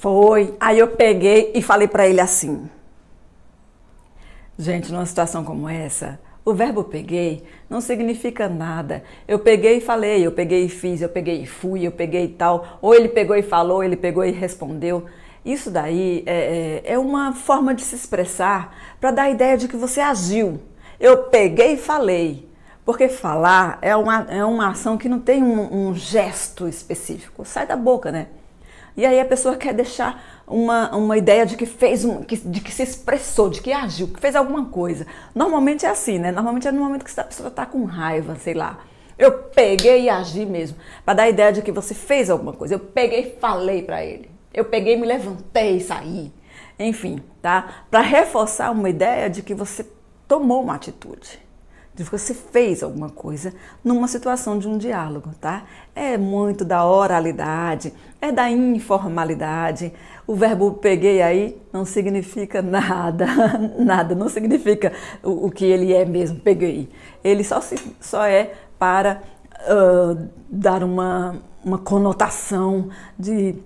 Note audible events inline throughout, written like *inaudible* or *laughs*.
Foi. Aí eu peguei e falei para ele assim. Gente, numa situação como essa, o verbo peguei não significa nada. Eu peguei e falei, eu peguei e fiz, eu peguei e fui, eu peguei e tal. Ou ele pegou e falou, ele pegou e respondeu. Isso daí é, é, é uma forma de se expressar para dar a ideia de que você agiu. Eu peguei e falei. Porque falar é uma, é uma ação que não tem um, um gesto específico. Sai da boca, né? E aí a pessoa quer deixar uma, uma ideia de que fez um, que, de que se expressou, de que agiu, que fez alguma coisa. Normalmente é assim, né? Normalmente é no momento que a pessoa está com raiva, sei lá. Eu peguei e agi mesmo, para dar a ideia de que você fez alguma coisa. Eu peguei e falei para ele. Eu peguei, me levantei e saí. Enfim, tá? Para reforçar uma ideia de que você tomou uma atitude de você fez alguma coisa numa situação de um diálogo, tá? É muito da oralidade, é da informalidade. O verbo peguei aí não significa nada, *laughs* nada, não significa o, o que ele é mesmo, peguei. Ele só, se, só é para uh, dar uma, uma conotação de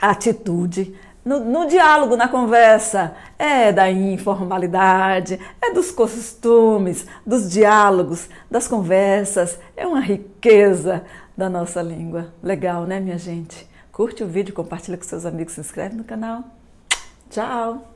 atitude no, no, diálogo, na conversa, é da informalidade, é dos costumes, dos diálogos, das conversas, é uma riqueza da nossa língua. Legal, né, minha gente? Curte o vídeo, compartilha com seus amigos, se inscreve no canal. Tchau!